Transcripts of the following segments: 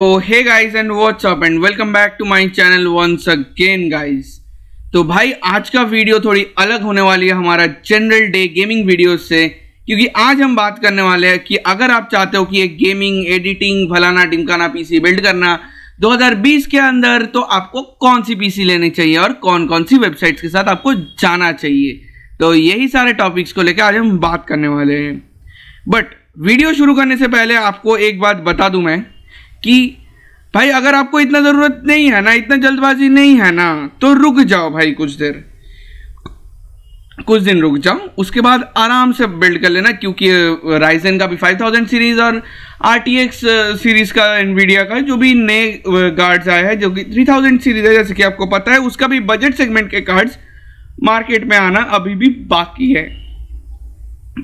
तो hey guys and what's up and welcome back to my channel once again guys तो भाई आज का वीडियो थोड़ी अलग होने वाली है हमारा जनरल डे गेमिंग वीडियो से क्योंकि आज हम बात करने वाले हैं कि अगर आप चाहते हो कि एक गेमिंग एडिटिंग फलाना टिमकाना पीसी बिल्ड करना 2020 के अंदर तो आपको कौन सी पी लेनी चाहिए और कौन कौन सी वेबसाइट्स के साथ आपको जाना चाहिए तो यही सारे टॉपिक्स को लेकर आज हम बात करने वाले हैं बट वीडियो शुरू करने से पहले आपको एक बात बता दूँ मैं कि भाई अगर आपको इतना ज़रूरत नहीं है ना इतना जल्दबाजी नहीं है ना तो रुक जाओ भाई कुछ देर कुछ दिन रुक जाओ उसके बाद आराम से बिल्ड कर लेना क्योंकि राइजन का भी 5000 सीरीज़ और आर सीरीज़ का एनवीडिया का जो भी नए कार्ड्स आए हैं जो कि 3000 सीरीज़ है जैसे कि आपको पता है उसका भी बजट सेगमेंट के कार्ड्स मार्केट में आना अभी भी बाकी है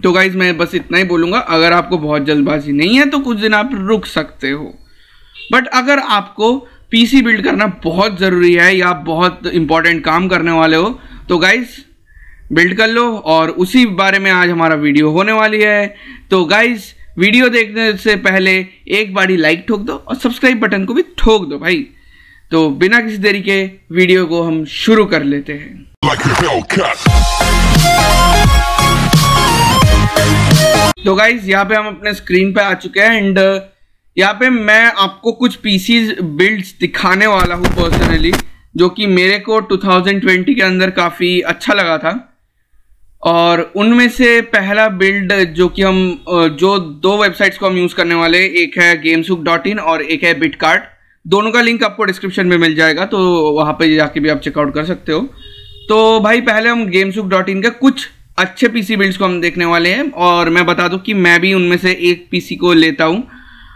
तो गाइज मैं बस इतना ही बोलूँगा अगर आपको बहुत जल्दबाजी नहीं है तो कुछ दिन आप रुक सकते हो बट अगर आपको पीसी बिल्ड करना बहुत ज़रूरी है या आप बहुत इंपॉर्टेंट काम करने वाले हो तो गाइज बिल्ड कर लो और उसी बारे में आज हमारा वीडियो होने वाली है तो गाइज वीडियो देखने से पहले एक बारी लाइक ठोक दो और सब्सक्राइब बटन को भी ठोक दो भाई तो बिना किसी देरी के वीडियो को हम शुरू कर लेते हैं like तो गाइज यहाँ पे हम अपने स्क्रीन पे आ चुके हैं एंड यहाँ पे मैं आपको कुछ पीसीज बिल्ड्स दिखाने वाला हूँ पर्सनली जो कि मेरे को 2020 के अंदर काफ़ी अच्छा लगा था और उनमें से पहला बिल्ड जो कि हम जो दो वेबसाइट्स को हम यूज़ करने वाले एक है गेमसुक डॉट इन और एक है बिट कार्ड दोनों का लिंक आपको डिस्क्रिप्शन में मिल जाएगा तो वहाँ पे जाके भी आप चेकआउट कर सकते हो तो भाई पहले हम गेमसुक डॉट इन का कुछ अच्छे पीसी बिल्ड्स को हम देखने वाले हैं और मैं बता दूं कि मैं भी उनमें से एक पीसी को लेता हूँ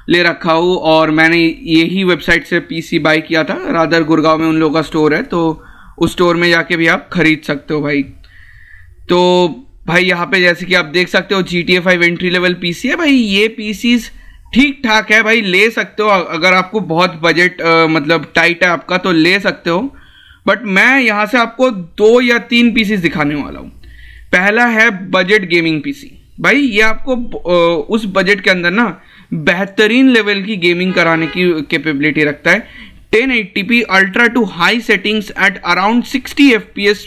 ले रखा हूँ और मैंने यही वेबसाइट से पीसी बाई किया था राधर गुड़गांव में उन लोगों का स्टोर है तो उस स्टोर में जाके भी आप खरीद सकते हो भाई तो भाई यहाँ पे जैसे कि आप देख सकते हो G T A five entry level P C है भाई ये सीज ठीक ठाक है भाई ले सकते हो अगर आपको बहुत बजट मतलब टाइट है आपका तो ले सकते हो बट मैं यहाँ से आपको दो या तीन सीज दिखाने वाला हूँ पहला है बजट गेमिंग पी सी भाई ये आपको उस बजट के अंदर ना बेहतरीन लेवल की गेमिंग कराने की कैपेबिलिटी रखता है 1080p ultra to high settings at around 60 fps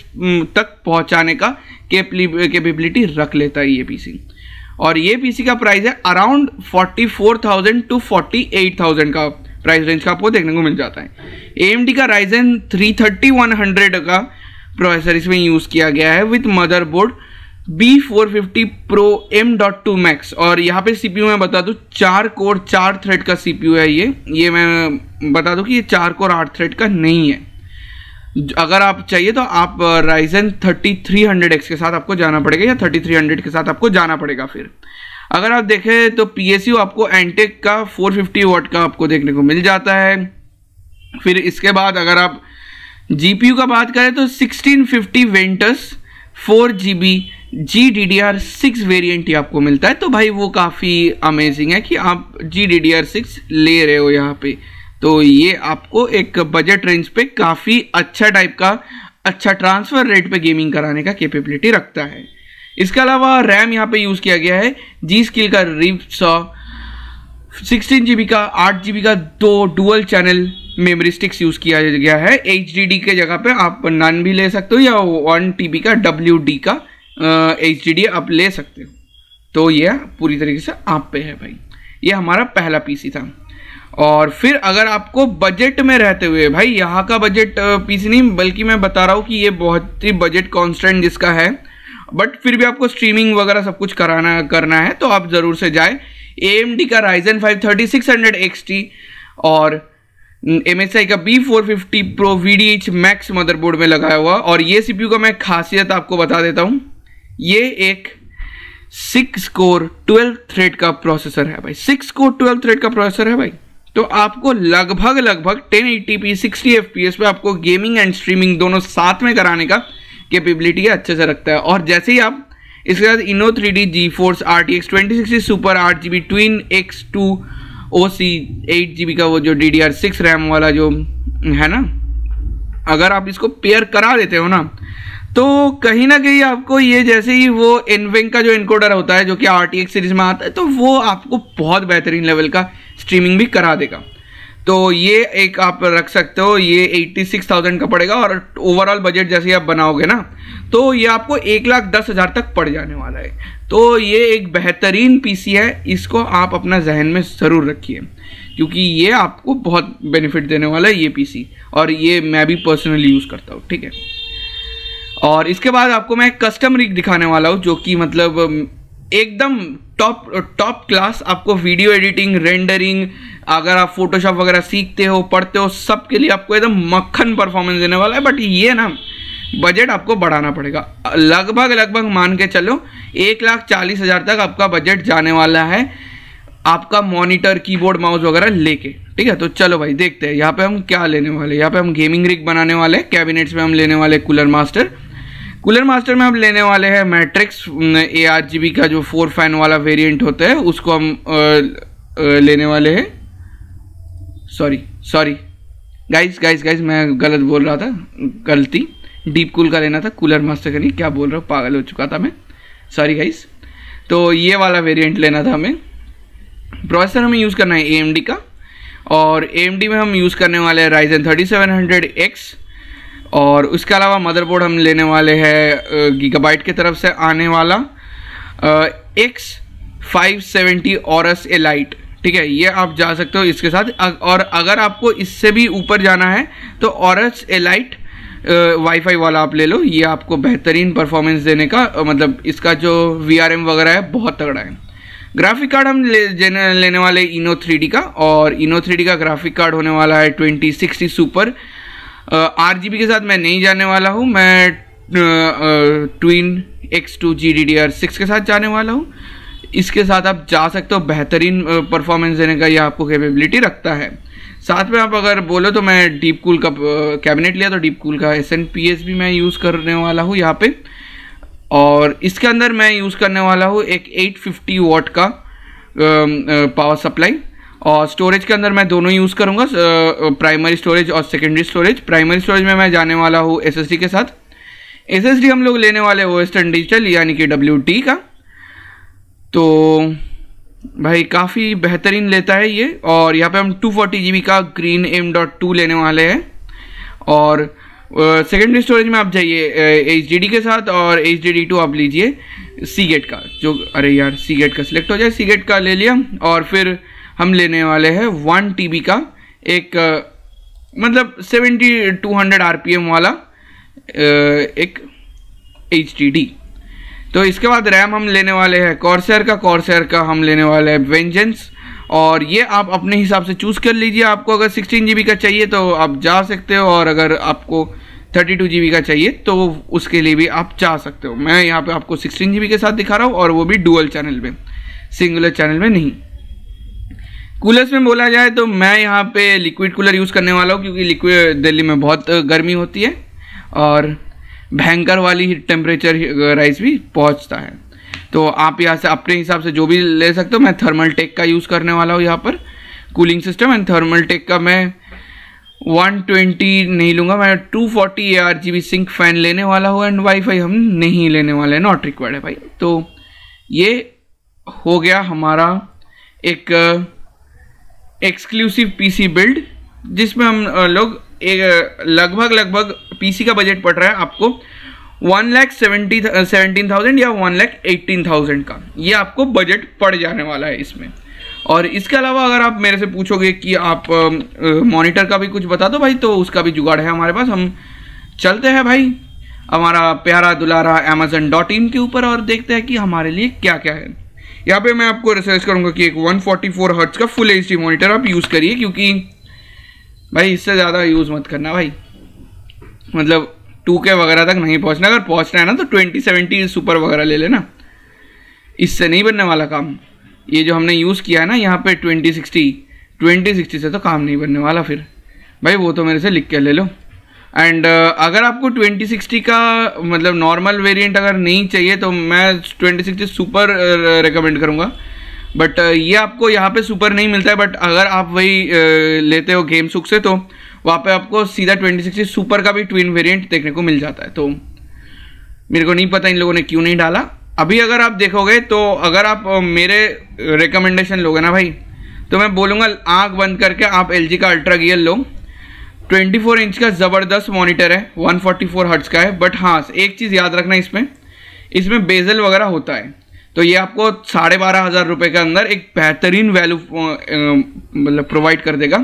तक पहुंचाने का कैपेबिलिटी रख लेता है ये पीसी और ये पीसी का प्राइस है अराउंड 44,000 टू 48,000 का प्राइस रेंज का आपको देखने को मिल जाता है ए का Ryzen three thirty one hundred का प्रोसेसर इसमें यूज़ किया गया है with motherboard B four fifty pro M dot two max और यहाँ पे सी मैं बता दूँ चार कोर चार थ्रेड का सी है ये ये मैं बता दूँ कि ये चार कोर आठ थ्रेड का नहीं है अगर आप चाहिए तो आप Ryzen thirty three hundred X के साथ आपको जाना पड़ेगा या थर्टी थ्री हंड्रेड के साथ आपको जाना पड़ेगा फिर अगर आप देखें तो पी एस यू आपको एनटेक का फोर फिफ्टी वॉट का आपको देखने को मिल जाता है फिर इसके बाद अगर आप जी पी यू का बात करें तो sixteen fifty ventus four G B G D D R six variant ही आपको मिलता है तो भाई वो काफ़ी अमेजिंग है कि आप G D D R six ले रहे हो यहाँ पे तो ये आपको एक बजट रेंज पे काफ़ी अच्छा टाइप का अच्छा ट्रांसफ़र रेट पे गेमिंग कराने का कैपेबिलिटी रखता है इसके अलावा रैम यहाँ पे यूज़ किया गया है जी स्किल का रिप सौ सिक्सटीन जी का आठ जी का दो dual channel memory sticks use किया गया है एच के जगह पे आप नन भी ले सकते हो या वन टी का डब्ल्यू का एच डी आप ले सकते हो तो यह पूरी तरीके से आप पे है भाई ये हमारा पहला पीसी था और फिर अगर आपको बजट में रहते हुए भाई यहाँ का बजट पीसी नहीं बल्कि मैं बता रहा हूँ कि ये बहुत ही बजट कांस्टेंट जिसका है बट फिर भी आपको स्ट्रीमिंग वगैरह सब कुछ कराना करना है तो आप ज़रूर से जाए ए का Ryzen five thirty six hundred X T और एम एस आई का B four fifty pro V D H max motherboard में लगाया हुआ और ये सी पी यू का मैं खासियत आपको बता देता हूँ ये एक सिक्स कोर ट्वेल्व थ्रेड का प्रोसेसर है भाई सिक्स कोर ट्वेल्व थ्रेड का प्रोसेसर है भाई तो आपको लगभग लगभग ten eighty P sixty F P पे आपको गेमिंग एंड स्ट्रीमिंग दोनों साथ में कराने का कैपेबिलिटी अच्छे से रखता है और जैसे ही आप इसके साथ Inno three D GeForce R T X twenty sixty super आठ G B twin X two O C eight G B का वो जो D D R six RAM वाला जो है ना अगर आप इसको पेयर करा देते हो ना तो कहीं ना कहीं आपको ये जैसे ही वो इनविंग का जो इनकोडर होता है जो कि आर सीरीज में आता है तो वो आपको बहुत बेहतरीन लेवल का स्ट्रीमिंग भी करा देगा तो ये एक आप रख सकते हो ये 86,000 का पड़ेगा और ओवरऑल बजट जैसे ही आप बनाओगे ना तो ये आपको एक लाख दस हज़ार तक पड़ जाने वाला है तो ये एक बेहतरीन पीसी है इसको आप अपना जहन में ज़रूर रखिए क्योंकि ये आपको बहुत बेनिफिट देने वाला है ये पीसी और ये मैं भी पर्सनली यूज़ करता हूँ ठीक है और इसके बाद आपको मैं कस्टम रिग दिखाने वाला हूँ जो कि मतलब um, एकदम टॉप टॉप क्लास आपको वीडियो एडिटिंग रेंडरिंग अगर आप फोटोशॉप वगैरह सीखते हो पढ़ते हो सब के लिए आपको एकदम मक्खन परफॉर्मेंस देने वाला है बट ये ना बजट आपको बढ़ाना पड़ेगा लगभग लगभग मान के चलो एक लाख चालीस हज़ार तक आपका बजट जाने वाला है आपका मॉनिटर कीबोर्ड माउस वगैरह लेके ठीक है तो चलो भाई देखते हैं यहाँ पे हम क्या लेने वाले यहाँ पे हम गेमिंग रिग बनाने वाले कैबिनेट्स में हम लेने वाले कूलर मास्टर कूलर मास्टर में हम लेने वाले हैं matrix A R G B का जो फोर फैन वाला वेरिएंट होता है उसको हम लेने वाले हैं sorry sorry guys guys guys मैं गलत बोल रहा था गलती डीप कूल का लेना था कूलर मास्टर का नहीं क्या बोल रहा हूँ पागल हो चुका था मैं सॉरी गाइस तो ये वाला वेरिएंट लेना था हमें प्रोसेसर हमें यूज़ करना है ए का और ए में हम यूज़ करने वाले हैं Ryzen thirty seven hundred X और उसके अलावा मदरबोर्ड हम लेने वाले हैं गीगाबाइट की तरफ से आने वाला X five seventy Aorus elite ठीक है ये आप जा सकते हो इसके साथ और अगर आपको इससे भी ऊपर जाना है तो औरस ए लाइट वाईफाई वाला आप ले लो ये आपको बेहतरीन परफॉर्मेंस देने का मतलब इसका जो वी वगैरह है बहुत तगड़ा है ग्राफिक कार्ड हम ले लेने वाले इनो थ्री का और इनो थ्री का ग्राफिक कार्ड होने वाला है twenty sixty super R G B के साथ मैं नहीं जाने वाला हूँ मैं twin X two G D D R six के साथ जाने वाला हूँ इसके साथ आप जा सकते हो बेहतरीन परफॉर्मेंस देने का यह आपको कैपेबिलिटी रखता है साथ में आप अगर बोलो तो मैं डीप कूल का कैबिनेट लिया तो डीप कूल का एस एन पी एस भी मैं यूज़ करने वाला हूँ यहाँ पे और इसके अंदर मैं यूज़ करने वाला हूँ एक 850 वॉट का पावर सप्लाई और स्टोरेज के अंदर मैं दोनों यूज़ करूँगा प्राइमरी स्टोरेज और सेकेंडरी स्टोरेज प्राइमरी स्टोरेज में मैं जाने वाला हूँ एस के साथ एस हम लोग लेने वाले वेस्टर्न डिजिटल यानी कि डब्ल्यू का तो भाई काफ़ी बेहतरीन लेता है ये और यहाँ पे हम टू फोर्टी का ग्रीन एम डॉट टू लेने वाले हैं और सेकेंडरी स्टोरेज में आप जाइए एच के साथ और एच डी टू आप लीजिए सी गेट का जो अरे यार सी गेट का सिलेक्ट हो जाए सी गेट का ले लिया और फिर हम लेने वाले हैं वन टी का एक मतलब सेवेंटी टू हंड्रेड आर वाला एक एच तो इसके बाद रैम हम लेने वाले हैं कॉर्सर का कॉर्सर का हम लेने वाले हैं वेंजेंस और ये आप अपने हिसाब से चूज़ कर लीजिए आपको अगर सिक्सटीन जी का चाहिए तो आप जा सकते हो और अगर आपको थर्टी टू जी का चाहिए तो उसके लिए भी आप जा सकते हो मैं यहाँ पे आपको सिक्सटीन जी के साथ दिखा रहा हूँ और वो भी डुअल चैनल में सिंगुलर चैनल में नहीं कूलर्स में बोला जाए तो मैं यहाँ पे लिक्विड कूलर यूज़ करने वाला हूँ क्योंकि लिक्विड दिल्ली में बहुत गर्मी होती है और भयंकर वाली टेम्परेचर राइज भी पहुँचता है तो आप यहाँ से अपने हिसाब से जो भी ले सकते हो मैं थर्मल टेक का यूज़ करने वाला हूँ यहाँ पर cooling system and Thermaltake का मैं 120 नहीं लूँगा मैं 240 forty R G B sync fan लेने वाला हूँ एंड वाईफाई हम नहीं लेने वाले हैं नॉट रिक्वायर्ड है भाई तो ये हो गया हमारा एक एक्सक्लूसिव पीसी बिल्ड जिसमें हम लोग एक लगभग लगभग पीसी का बजट पड़ रहा है आपको one lakh seventy seventeen thousand या वन लैख एट्टीन थाउजेंड का ये आपको बजट पड़ जाने वाला है इसमें और इसके अलावा अगर आप मेरे से पूछोगे कि आप मॉनिटर का भी कुछ बता दो भाई तो उसका भी जुगाड़ है हमारे पास हम चलते हैं भाई हमारा प्यारा दुलारा अमेजन डॉट इन के ऊपर और देखते हैं कि हमारे लिए क्या क्या है यहाँ पे मैं आपको रिसर्च करूँगा कि एक 144 फोर्टी हर्ट्स का फुल एच मॉनिटर आप यूज़ करिए क्योंकि भाई इससे ज़्यादा यूज़ मत करना भाई मतलब टू के वगैरह तक नहीं पहुँचना अगर पहुँचना है ना तो ट्वेंटी सेवेंटी सुपर वगैरह ले लेना इससे नहीं बनने वाला काम ये जो हमने यूज़ किया है ना यहाँ पर ट्वेंटी सिक्सटी ट्वेंटी सिक्सटी से तो काम नहीं बनने वाला फिर भाई वो तो मेरे से लिख के ले लो एंड uh, अगर आपको 2060 का मतलब नॉर्मल वेरिएंट अगर नहीं चाहिए तो मैं 2060 सुपर रिकमेंड करूँगा बट ये आपको यहाँ पे सुपर नहीं मिलता है बट अगर आप वही uh, लेते हो गेम सुख से तो वहाँ पे आपको सीधा 2060 सुपर का भी ट्विन वेरिएंट देखने को मिल जाता है तो मेरे को नहीं पता इन लोगों ने क्यों नहीं डाला अभी अगर आप देखोगे तो अगर आप uh, मेरे रिकमेंडेशन लोगे ना भाई तो मैं बोलूँगा आँख बंद करके आप एल का अल्ट्रा गियर लो 24 इंच का ज़बरदस्त मॉनिटर है 144 फोर्टी का है बट हाँ एक चीज़ याद रखना इसमें इसमें बेजल वगैरह होता है तो ये आपको साढ़े बारह हज़ार रुपये के अंदर एक बेहतरीन वैल्यू मतलब प्रोवाइड कर देगा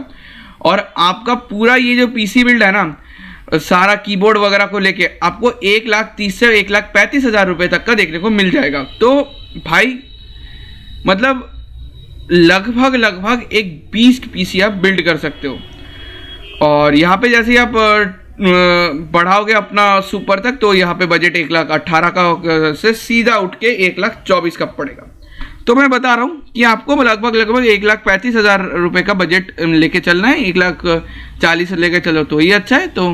और आपका पूरा ये जो पीसी बिल्ड है ना सारा कीबोर्ड वगैरह को लेके आपको एक लाख तीस से एक लाख पैंतीस हज़ार रुपये तक का देखने को मिल जाएगा तो भाई मतलब लगभग लगभग एक बीस पी आप बिल्ड कर सकते हो और यहाँ पे जैसे आप बढ़ाओगे अपना सुपर तक तो यहाँ पे बजट एक लाख अट्ठारह का से सीधा उठ के एक लाख चौबीस का पड़ेगा तो मैं बता रहा हूँ कि आपको लगभग लगभग एक लाख पैंतीस हज़ार रुपये का बजट लेके चलना है एक लाख चालीस लेके चलो तो ये अच्छा है तो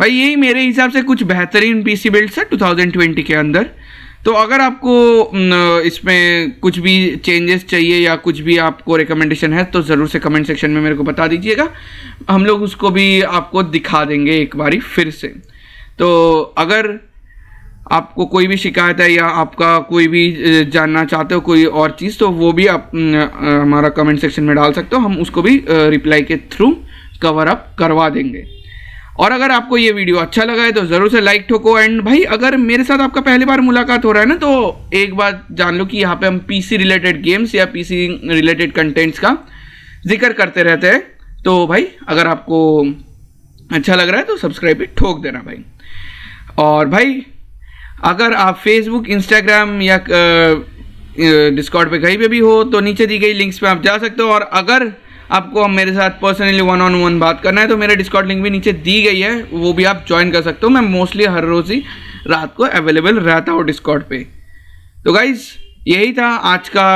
भाई यही मेरे हिसाब से कुछ बेहतरीन पीसी बिल्ड्स है 2020 के अंदर तो अगर आपको इसमें कुछ भी चेंजेस चाहिए या कुछ भी आपको रिकमेंडेशन है तो ज़रूर से कमेंट सेक्शन में मेरे को बता दीजिएगा हम लोग उसको भी आपको दिखा देंगे एक बारी फिर से तो अगर आपको कोई भी शिकायत है या आपका कोई भी जानना चाहते हो कोई और चीज़ तो वो भी आप हमारा कमेंट सेक्शन में डाल सकते हो हम उसको भी रिप्लाई के थ्रू कवर अप करवा देंगे और अगर आपको ये वीडियो अच्छा लगा है तो ज़रूर से लाइक ठोको एंड भाई अगर मेरे साथ आपका पहली बार मुलाकात हो रहा है ना तो एक बात जान लो कि यहाँ पे हम पीसी रिलेटेड गेम्स या पीसी रिलेटेड कंटेंट्स का जिक्र करते रहते हैं तो भाई अगर आपको अच्छा लग रहा है तो सब्सक्राइब भी ठोक देना भाई और भाई अगर आप फेसबुक इंस्टाग्राम या डिस्काउंट पे कहीं पे भी हो तो नीचे दी गई लिंक्स पे आप जा सकते हो और अगर आपको मेरे साथ पर्सनली वन ऑन वन बात करना है तो मेरे डिस्काउंट लिंक भी नीचे दी गई है वो भी आप ज्वाइन कर सकते हो मैं मोस्टली हर रोज़ ही रात को अवेलेबल रहता हूँ डिस्काउंट पे तो गाइज़ यही था आज का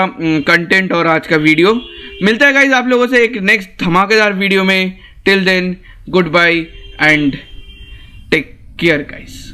कंटेंट और आज का वीडियो मिलता है गाइज आप लोगों से एक नेक्स्ट धमाकेदार वीडियो में till then good bye and take care guys